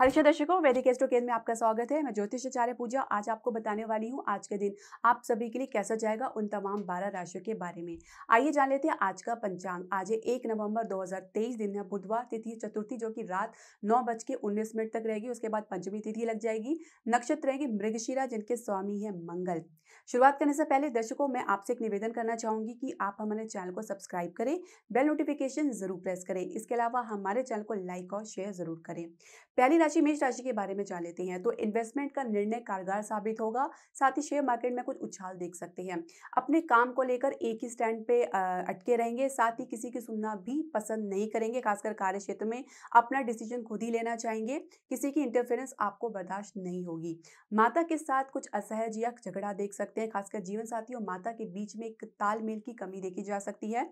हर्षा दर्शकों वैदिक एस्ट्रो केंद्र में आपका स्वागत है मैं ज्योतिष आचार्य पूजा आज आपको बताने वाली हूँ आज के दिन आप सभी के लिए कैसा जाएगा उन तमाम बारह राशियों के बारे में आइए जान लेते हैं आज का पंचांग आज एक नवंबर 2023 दिन है बुधवार तिथि चतुर्थी जो कि रात नौ बज के उन्नीस मिनट तक रहेगी उसके बाद पंचमी तिथि लग जाएगी नक्षत्र रहेगी मृगशिरा जिनके स्वामी है मंगल शुरुआत करने से पहले दर्शकों मैं आपसे एक निवेदन करना चाहूंगी कि आप हमारे चैनल को सब्सक्राइब करें बेल नोटिफिकेशन जरूर प्रेस करें इसके अलावा हमारे चैनल को लाइक और शेयर जरूर करें पहली राशि मेष राशि के बारे में जान लेते हैं तो इन्वेस्टमेंट का निर्णय कारगर साबित होगा साथ ही शेयर मार्केट में कुछ उछाल देख सकते हैं अपने काम को लेकर एक ही स्टैंड पे अटके रहेंगे साथ ही किसी की सुनना भी पसंद नहीं करेंगे खासकर कार्य क्षेत्र में अपना डिसीजन खुद ही लेना चाहेंगे किसी की इंटरफेरेंस आपको बर्दाश्त नहीं होगी माता के साथ कुछ असहज या झगड़ा देख सकते हैं खासकर जीवन साथी और माता के बीच में एक तालमेल की कमी देखी जा सकती है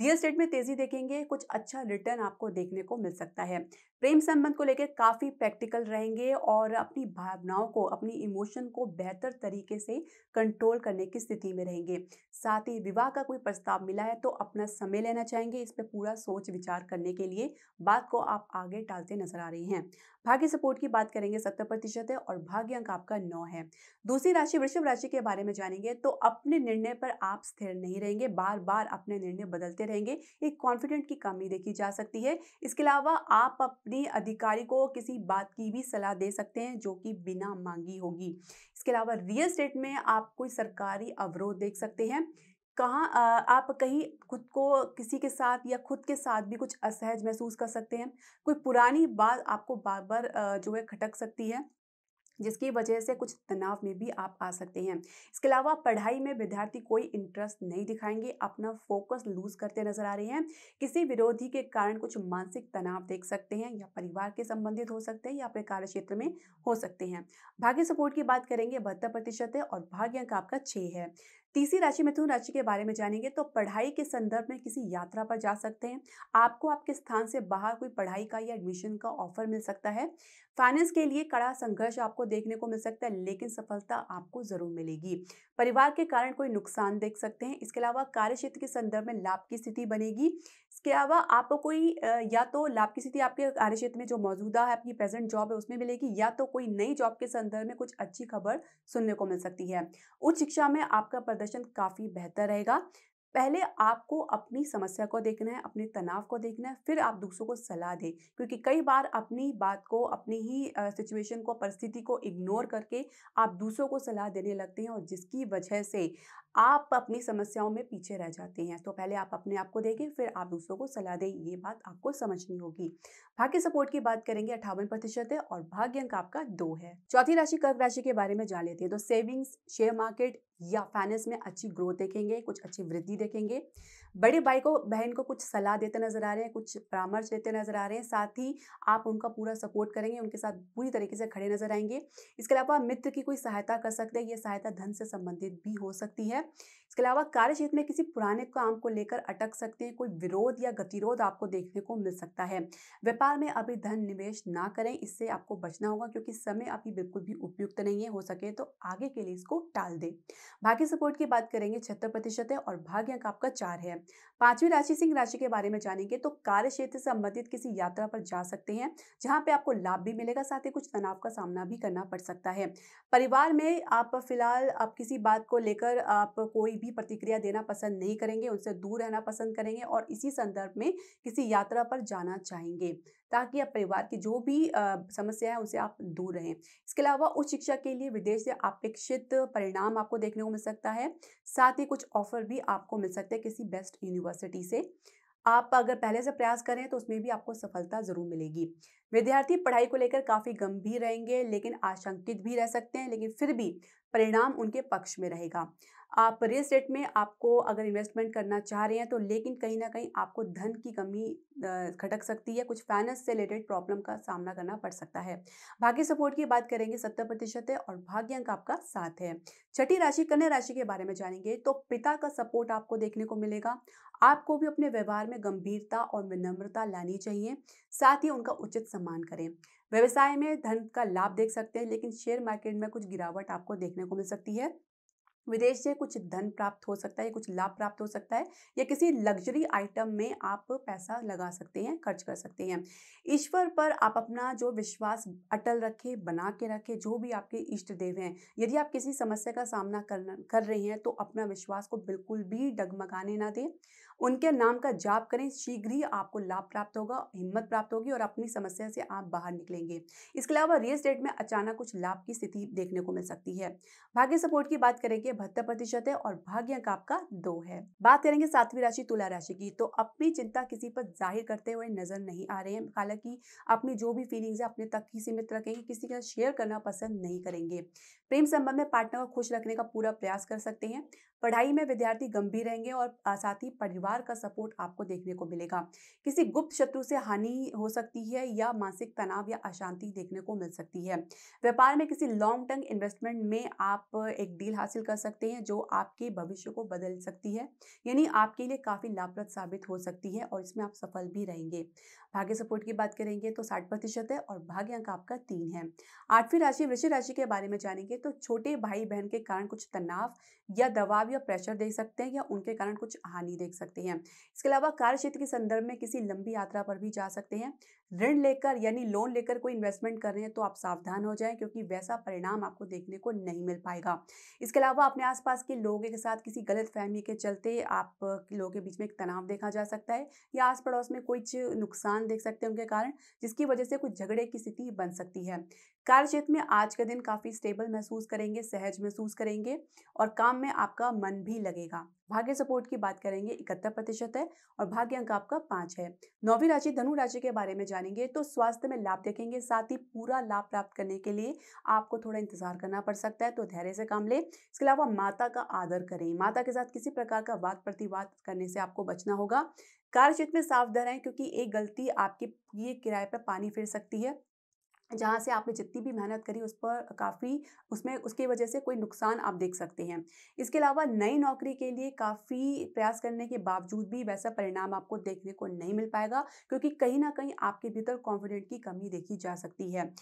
रियल स्टेट में तेजी देखेंगे कुछ अच्छा रिटर्न आपको देखने को मिल सकता है प्रेम संबंध को लेकर काफ़ी प्रैक्टिकल रहेंगे और अपनी भावनाओं को अपनी इमोशन को बेहतर तरीके से कंट्रोल करने की स्थिति में रहेंगे साथ ही विवाह का कोई प्रस्ताव मिला है तो अपना समय लेना चाहेंगे इस पर पूरा सोच विचार करने के लिए बात को आप आगे टालते नजर आ रहे हैं भाग्य सपोर्ट की बात करेंगे सत्तर प्रतिशत है और भाग्य अंक आपका नौ है दूसरी राशि वृषभ राशि के बारे में जानेंगे तो अपने निर्णय पर आप स्थिर नहीं रहेंगे बार बार अपने निर्णय बदलते रहेंगे एक कॉन्फिडेंट की कमी देखी जा सकती है इसके अलावा आप अपने अपने अधिकारी को किसी बात की भी सलाह दे सकते हैं जो कि बिना मांगी होगी इसके अलावा रियल स्टेट में आप कोई सरकारी अवरोध देख सकते हैं कहाँ आप कहीं खुद को किसी के साथ या खुद के साथ भी कुछ असहज महसूस कर सकते हैं कोई पुरानी बात आपको बार बार जो है खटक सकती है जिसकी वजह से कुछ तनाव में भी आप आ सकते हैं इसके अलावा पढ़ाई में विद्यार्थी कोई इंटरेस्ट नहीं दिखाएंगे अपना फोकस लूज करते नजर आ रहे हैं किसी विरोधी के कारण कुछ मानसिक तनाव देख सकते हैं या परिवार के संबंधित हो सकते हैं या अपने कार्य क्षेत्र में हो सकते हैं भाग्य सपोर्ट की बात करेंगे बहत्तर प्रतिशत है और भाग्य अंक आपका छह है तीसरी राशि मिथुन राशि के बारे में जानेंगे तो पढ़ाई के संदर्भ में किसी यात्रा पर जा सकते हैं आपको आपके स्थान से बाहर कोई पढ़ाई का या एडमिशन का ऑफर मिल सकता है फाइनेंस के लिए कड़ा संघर्ष आपको देखने को मिल सकता है लेकिन सफलता आपको जरूर मिलेगी परिवार के कारण कोई नुकसान देख सकते हैं इसके अलावा कार्य क्षेत्र के संदर्भ में लाभ की स्थिति बनेगी इसके अलावा आपको कोई या तो लाभ की स्थिति आपके कार्यक्षेत्र में जो मौजूदा है अपनी प्रेजेंट जॉब है उसमें मिलेगी या तो कोई नई जॉब के संदर्भ में कुछ अच्छी खबर सुनने को मिल सकती है उच्च शिक्षा में आपका प्रदर्शन काफ़ी बेहतर रहेगा पहले आपको अपनी समस्या को देखना है अपने तनाव को देखना है फिर आप दूसरों को सलाह दें क्योंकि कई बार अपनी बात को अपनी ही सिचुएशन को परिस्थिति को इग्नोर करके आप दूसरों को सलाह देने लगते हैं और जिसकी वजह से आप अपनी समस्याओं में पीछे रह जाते हैं तो पहले आप अपने आप को देखें फिर आप दूसरों को सलाह दें ये बात आपको समझनी होगी भाग्य सपोर्ट की बात करेंगे अठावन प्रतिशत है और भाग्य अंक आपका दो है चौथी राशि कर्क राशि के बारे में जान लेते हैं तो सेविंग्स शेयर मार्केट या फाइनेंस में अच्छी ग्रोथ देखेंगे कुछ अच्छी वृद्धि देखेंगे बड़े भाई को बहन को कुछ सलाह देते नजर आ रहे हैं कुछ परामर्श देते नजर आ रहे हैं साथ ही आप उनका पूरा सपोर्ट करेंगे उनके साथ पूरी तरीके से खड़े नजर आएंगे इसके अलावा मित्र की कोई सहायता कर सकते हैं ये सहायता धन से संबंधित भी हो सकती है इसके अलावा कार्य क्षेत्र में किसी पुराने काम को लेकर अटक सकते हैं कोई विरोध या गतिरोध आपको देखने को मिल सकता है व्यापार में अभी धन निवेश ना करें इससे आपको बचना होगा क्योंकि समय अभी बिल्कुल भी उपयुक्त नहीं है हो सके तो आगे के लिए इसको टाल दें भाग्य सपोर्ट की बात करेंगे छहत्तर प्रतिशत है और भाग्य अंक आपका चार है पांचवी राशि सिंह राशि के बारे में जानेंगे तो कार्य क्षेत्र से संबंधित किसी यात्रा पर जा सकते हैं जहाँ पे आपको लाभ भी मिलेगा साथ ही कुछ तनाव का सामना भी करना पड़ सकता है परिवार में आप फिलहाल आप किसी बात को लेकर आप कोई भी प्रतिक्रिया देना पसंद नहीं करेंगे उनसे दूर रहना पसंद करेंगे और इसी संदर्भ में किसी यात्रा पर जाना चाहेंगे ताकि आप परिवार की जो भी समस्या है उसे आप दूर रहें इसके अलावा उच्च शिक्षा के लिए विदेश से अपेक्षित परिणाम आपको देखने को मिल सकता है साथ ही कुछ ऑफर भी आपको मिल सकते हैं किसी बेस्ट यूनिवर्सिटी से आप अगर पहले से प्रयास करें तो उसमें भी आपको सफलता ज़रूर मिलेगी विद्यार्थी पढ़ाई को लेकर काफ़ी गंभीर रहेंगे लेकिन आशंकित भी रह सकते हैं लेकिन फिर भी परिणाम उनके पक्ष में रहेगा आप रियल स्टेट में आपको अगर इन्वेस्टमेंट करना चाह रहे हैं तो लेकिन कहीं ना कहीं आपको धन की कमी खटक सकती है कुछ फाइनेंस से रिलेटेड प्रॉब्लम का सामना करना पड़ सकता है भाग्य सपोर्ट की बात करेंगे सत्तर प्रतिशत है और भाग्य अंक आपका साथ है छठी राशि कन्या राशि के बारे में जानेंगे तो पिता का सपोर्ट आपको देखने को मिलेगा आपको भी अपने व्यवहार में गंभीरता और विनम्रता लानी चाहिए साथ ही उनका उचित सम्मान करें व्यवसाय में धन का लाभ देख सकते हैं लेकिन शेयर मार्केट में कुछ गिरावट आपको देखने को मिल सकती है विदेश से कुछ धन प्राप्त हो सकता है कुछ लाभ प्राप्त हो सकता है या किसी लग्जरी आइटम में आप पैसा लगा सकते हैं खर्च कर सकते हैं ईश्वर पर आप अपना जो विश्वास अटल रखे बना के रखे जो भी आपके इष्ट देव हैं यदि आप किसी समस्या का सामना करना कर रहे हैं तो अपना विश्वास को बिल्कुल भी डगमगाने ना दें उनके नाम का जाप करें शीघ्र ही आपको लाभ प्राप्त होगा हिम्मत प्राप्त होगी और अपनी समस्या से आप बाहर निकलेंगे इसके अलावा रियल स्टेट में अचानक कुछ लाभ की स्थिति देखने को मिल सकती है भाग्य सपोर्ट की बात करेंगे बहत्तर प्रतिशत है और भाग्य अंक आपका दो है बात करेंगे सातवीं राशि तुला राशि की तो अपनी चिंता किसी पर जाहिर करते हुए नजर नहीं आ रहे हैं हालांकि अपनी जो भी फीलिंग्स है अपने तक ही सीमित रखेंगे किसी के साथ शेयर करना पसंद नहीं करेंगे प्रेम संबंध में पार्टनर को खुश रखने का पूरा प्रयास कर सकते हैं पढ़ाई में विद्यार्थी गंभीर रहेंगे और साथ ही परिवार का सपोर्ट आपको देखने को मिलेगा किसी गुप्त शत्रु से हानि हो सकती है या मानसिक तनाव या अशांति देखने को मिल सकती है व्यापार में किसी लॉन्ग टर्म इन्वेस्टमेंट में आप एक डील हासिल कर सकते हैं जो आपके भविष्य को बदल सकती है यानी आपके लिए काफ़ी लाभप्रद साबित हो सकती है और इसमें आप सफल भी रहेंगे भाग्य सपोर्ट की बात करेंगे तो साठ प्रतिशत है और भाग्य अंक आपका तीन है आठवीं राशि वृषि राशि के बारे में जानेंगे तो छोटे भाई बहन के कारण कुछ तनाव या दबाव या प्रेशर देख सकते हैं या उनके कारण कुछ हानि देख सकते हैं इसके अलावा कार्य क्षेत्र के संदर्भ में किसी लंबी यात्रा पर भी जा सकते हैं ऋण लेकर यानी लोन लेकर कोई इन्वेस्टमेंट कर रहे हैं तो आप सावधान हो जाएं क्योंकि वैसा परिणाम आपको देखने को नहीं मिल पाएगा इसके अलावा अपने आसपास के लोगों के साथ किसी गलत फहमी के चलते आप लोगों के बीच में एक तनाव देखा जा सकता है या आस पड़ोस में कुछ नुकसान देख सकते हैं उनके कारण जिसकी वजह से कुछ झगड़े की स्थिति बन सकती है कार्य क्षेत्र में आज का दिन काफ़ी स्टेबल महसूस करेंगे सहज महसूस करेंगे और काम में आपका मन भी लगेगा भाग्य सपोर्ट की बात करेंगे इकहत्तर प्रतिशत है और भाग्य अंक आपका पांच है नौवीं राशि धनु राशि के बारे में जानेंगे तो स्वास्थ्य में लाभ देखेंगे साथ ही पूरा लाभ प्राप्त करने के लिए आपको थोड़ा इंतजार करना पड़ सकता है तो धैर्य से काम ले इसके अलावा माता का आदर करें माता के साथ किसी प्रकार का वाद प्रतिवाद करने से आपको बचना होगा कार्यक्षेत्र में सावधान है क्योंकि एक गलती आपके ये किराए पर पानी फिर सकती है जहाँ से आपने जितनी भी मेहनत करी उस पर काफ़ी उसमें उसकी वजह से कोई नुकसान आप देख सकते हैं इसके अलावा नई नौकरी के लिए काफ़ी प्रयास करने के बावजूद भी वैसा परिणाम आपको देखने को नहीं मिल पाएगा क्योंकि कहीं ना कहीं आपके भीतर कॉन्फिडेंट की कमी देखी जा सकती है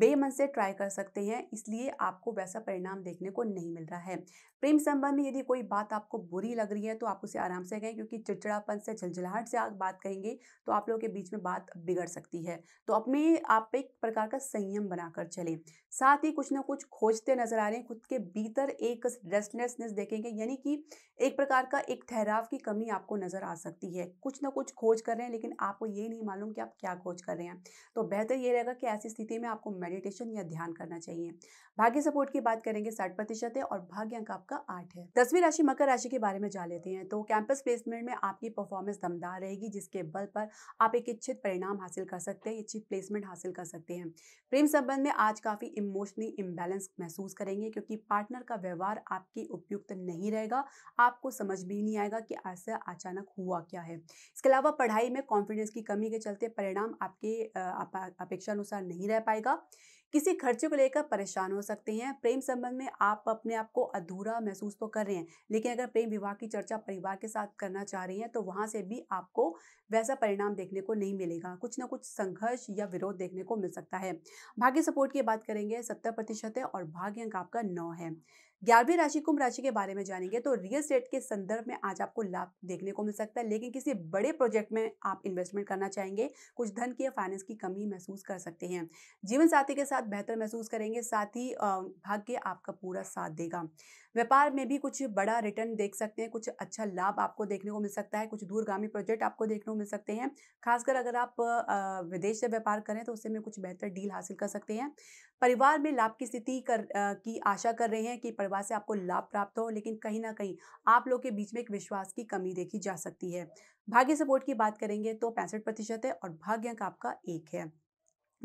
बेमन से ट्राई कर सकते हैं इसलिए आपको वैसा परिणाम देखने को नहीं मिल रहा है प्रेम संबंध में यदि कोई बात आपको बुरी लग रही है तो आप उसे आराम से कहें क्योंकि चिड़चिड़ापन से झलझलाहट से आप बात कहेंगे तो आप लोगों के बीच में बात बिगड़ सकती है तो अपने आप एक प्रकार का संयम बनाकर चलें साथ ही कुछ ना कुछ खोजते नजर आ रहे हैं खुद के भीतर एक रेस्टलेसनेस देखेंगे यानी कि एक प्रकार का एक ठहराव की कमी आपको नजर आ सकती है कुछ ना कुछ खोज कर रहे हैं लेकिन आपको ये नहीं मालूम कि आप क्या खोज कर रहे हैं तो बेहतर ये रहेगा कि ऐसी स्थिति में आपको मेडिटेशन या ध्यान करना चाहिए भाग्य सपोर्ट की बात करेंगे साठ प्रतिशत है और भाग्य अंक आपका आठ है दसवीं राशि मकर राशि के बारे में जान लेते हैं तो कैंपस प्लेसमेंट में आपकी परफॉर्मेंस दमदार रहेगी जिसके बल पर आप एक इच्छित परिणाम हासिल कर सकते हैं इच्छित प्लेसमेंट हासिल कर सकते हैं प्रेम संबंध में आज काफ़ी इमोशनली इम्बैलेंस महसूस करेंगे क्योंकि पार्टनर का व्यवहार आपके उपयुक्त नहीं रहेगा आपको समझ भी नहीं आएगा कि ऐसा अचानक हुआ क्या है इसके अलावा पढ़ाई में कॉन्फिडेंस की कमी के चलते परिणाम आपके अपेक्षा अनुसार नहीं रह पाएगा किसी खर्चे को लेकर परेशान हो सकते हैं प्रेम संबंध में आप अपने आप को अधूरा महसूस तो कर रहे हैं लेकिन अगर प्रेम विवाह की चर्चा परिवार के साथ करना चाह रही हैं तो वहाँ से भी आपको वैसा परिणाम देखने को नहीं मिलेगा कुछ ना कुछ संघर्ष या विरोध देखने को मिल सकता है भाग्य सपोर्ट की बात करेंगे सत्तर प्रतिशत है और भाग्य अंक आपका नौ है ग्यारहवीं राशि कुंभ राशि के बारे में जानेंगे तो रियल स्टेट के संदर्भ में आज आपको लाभ देखने को मिल सकता है लेकिन किसी बड़े प्रोजेक्ट में आप इन्वेस्टमेंट करना चाहेंगे कुछ धन की या फाइनेंस की कमी महसूस कर सकते हैं जीवन साथी के साथ बेहतर महसूस करेंगे साथ ही भाग्य आपका पूरा साथ देगा व्यापार में भी कुछ बड़ा रिटर्न देख सकते हैं कुछ अच्छा लाभ आपको देखने को मिल सकता है कुछ दूरगामी प्रोजेक्ट आपको देखने को मिल सकते हैं खासकर अगर आप विदेश से व्यापार करें तो उससे में कुछ बेहतर डील हासिल कर सकते हैं परिवार में लाभ की स्थिति कर आ, की आशा कर रहे हैं कि परिवार से आपको लाभ प्राप्त हो लेकिन कहीं ना कहीं आप लोग के बीच में एक विश्वास की कमी देखी जा सकती है भाग्य सपोर्ट की बात करेंगे तो पैंसठ प्रतिशत है और अंक आपका एक है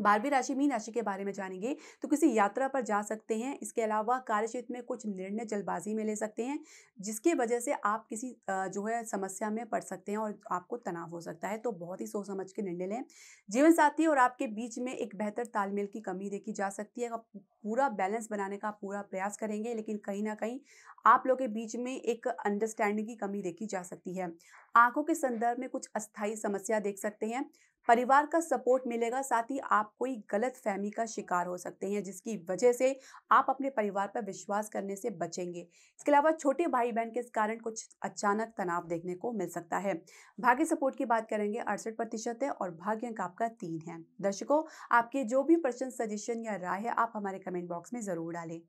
बारहवीं राशि मीन राशि के बारे में जानेंगे तो किसी यात्रा पर जा सकते हैं इसके अलावा कार्य क्षेत्र में कुछ निर्णय जल्दबाजी में ले सकते हैं जिसके वजह से आप किसी जो है समस्या में पड़ सकते हैं और आपको तनाव हो सकता है तो बहुत ही सोच समझ के निर्णय लें जीवन साथी और आपके बीच में एक बेहतर तालमेल की कमी देखी जा सकती है पूरा बैलेंस बनाने का पूरा प्रयास करेंगे लेकिन कहीं ना कहीं आप लोग के बीच में एक अंडरस्टैंडिंग की कमी देखी जा सकती है आंखों के संदर्भ में कुछ अस्थायी समस्या देख सकते हैं परिवार का सपोर्ट मिलेगा साथ ही आप कोई गलत फहमी का शिकार हो सकते हैं जिसकी वजह से आप अपने परिवार पर विश्वास करने से बचेंगे इसके अलावा छोटे भाई बहन के इस कारण कुछ अचानक तनाव देखने को मिल सकता है भाग्य सपोर्ट की बात करेंगे अड़सठ प्रतिशत है और भाग्य अंक आपका तीन है दर्शकों आपके जो भी प्रश्न सजेशन या राय है आप हमारे कमेंट बॉक्स में जरूर डालें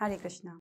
हरे कृष्णा